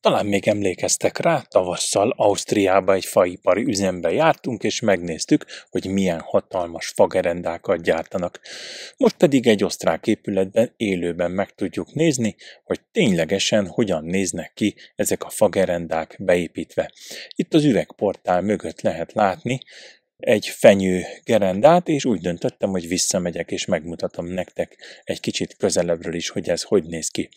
Talán még emlékeztek rá, tavasszal Ausztriába egy faipari üzembe jártunk, és megnéztük, hogy milyen hatalmas fagerendákat gyártanak. Most pedig egy osztrák épületben élőben meg tudjuk nézni, hogy ténylegesen hogyan néznek ki ezek a fagerendák beépítve. Itt az üvegportál mögött lehet látni, egy fenyő gerendát, és úgy döntöttem, hogy visszamegyek, és megmutatom nektek egy kicsit közelebbről is, hogy ez hogy néz ki.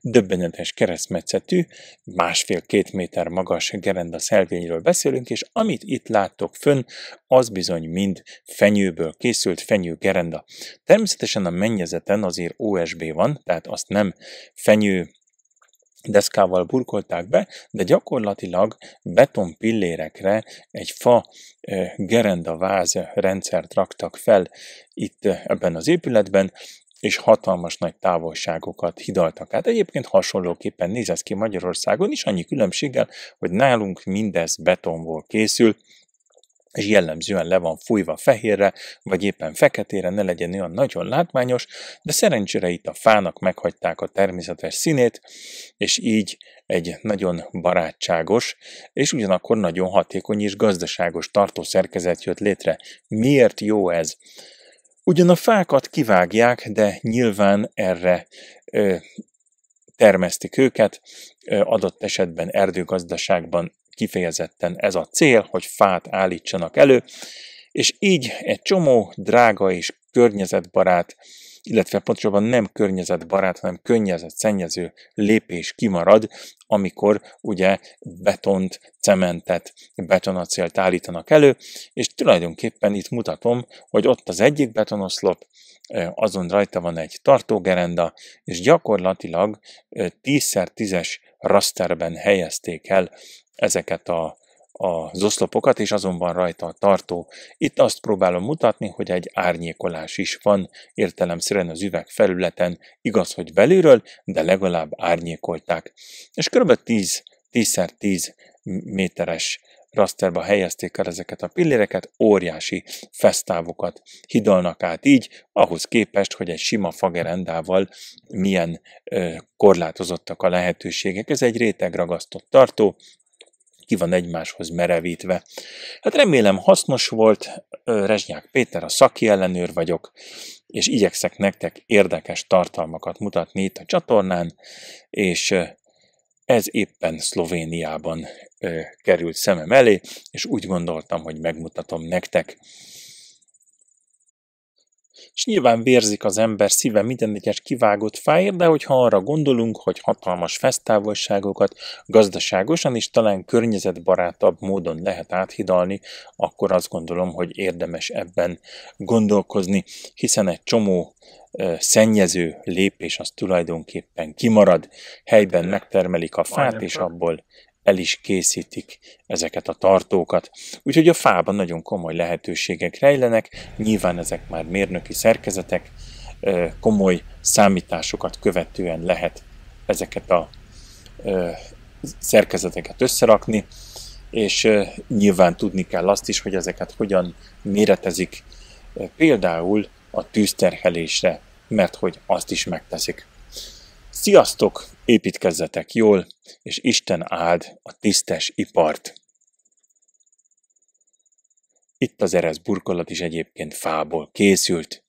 Döbbenetes keresztmetszetű, másfél-két méter magas gerenda szelvényről beszélünk, és amit itt láttok fönn, az bizony mind fenyőből készült fenyő gerenda. Természetesen a mennyezeten azért OSB van, tehát azt nem fenyő deszkával burkolták be, de gyakorlatilag beton pillérekre egy fa gerenda váz rendszert raktak fel itt ebben az épületben, és hatalmas nagy távolságokat hidaltak. Hát egyébként hasonlóképpen néz ez ki Magyarországon is, annyi különbséggel, hogy nálunk mindez betonból készül, és jellemzően le van fújva fehérre, vagy éppen feketére, ne legyen olyan nagyon látványos, de szerencsére itt a fának meghagyták a természetes színét, és így egy nagyon barátságos, és ugyanakkor nagyon hatékony és gazdaságos szerkezet jött létre. Miért jó ez? Ugyan a fákat kivágják, de nyilván erre ö, termesztik őket, adott esetben erdőgazdaságban kifejezetten ez a cél, hogy fát állítsanak elő, és így egy csomó drága és környezetbarát, illetve pontosabban nem környezetbarát, hanem szennyező lépés kimarad, amikor ugye betont, cementet, betonacélt állítanak elő, és tulajdonképpen itt mutatom, hogy ott az egyik betonoszlop, azon rajta van egy tartógerenda, és gyakorlatilag 10x10-es rasterben helyezték el ezeket a, az oszlopokat, és azon van rajta a tartó. Itt azt próbálom mutatni, hogy egy árnyékolás is van értelemszerűen az üveg felületen, igaz, hogy belülről, de legalább árnyékolták. És kb. 10 10x10 méteres rasterba helyezték el ezeket a pilléreket, óriási fesztávokat hidalnak át így, ahhoz képest, hogy egy sima fagerendával milyen ö, korlátozottak a lehetőségek. Ez egy réteg ragasztott tartó, ki van egymáshoz merevítve. Hát remélem hasznos volt, Rezsnyák Péter, a szaki ellenőr vagyok, és igyekszek nektek érdekes tartalmakat mutatni itt a csatornán, és ez éppen Szlovéniában került szemem elé, és úgy gondoltam, hogy megmutatom nektek és nyilván vérzik az ember szíve minden egyes kivágott fáért, de hogyha arra gondolunk, hogy hatalmas fesztávolságokat gazdaságosan és talán környezetbarátabb módon lehet áthidalni, akkor azt gondolom, hogy érdemes ebben gondolkozni, hiszen egy csomó szennyező lépés az tulajdonképpen kimarad, helyben megtermelik a fát, és abból el is készítik ezeket a tartókat. Úgyhogy a fában nagyon komoly lehetőségek rejlenek, nyilván ezek már mérnöki szerkezetek, komoly számításokat követően lehet ezeket a szerkezeteket összerakni, és nyilván tudni kell azt is, hogy ezeket hogyan méretezik például a tűzterhelésre, mert hogy azt is megteszik. Sziasztok! Építkezzetek jól, és Isten áld a tisztes ipart! Itt az eresz burkolat is egyébként fából készült,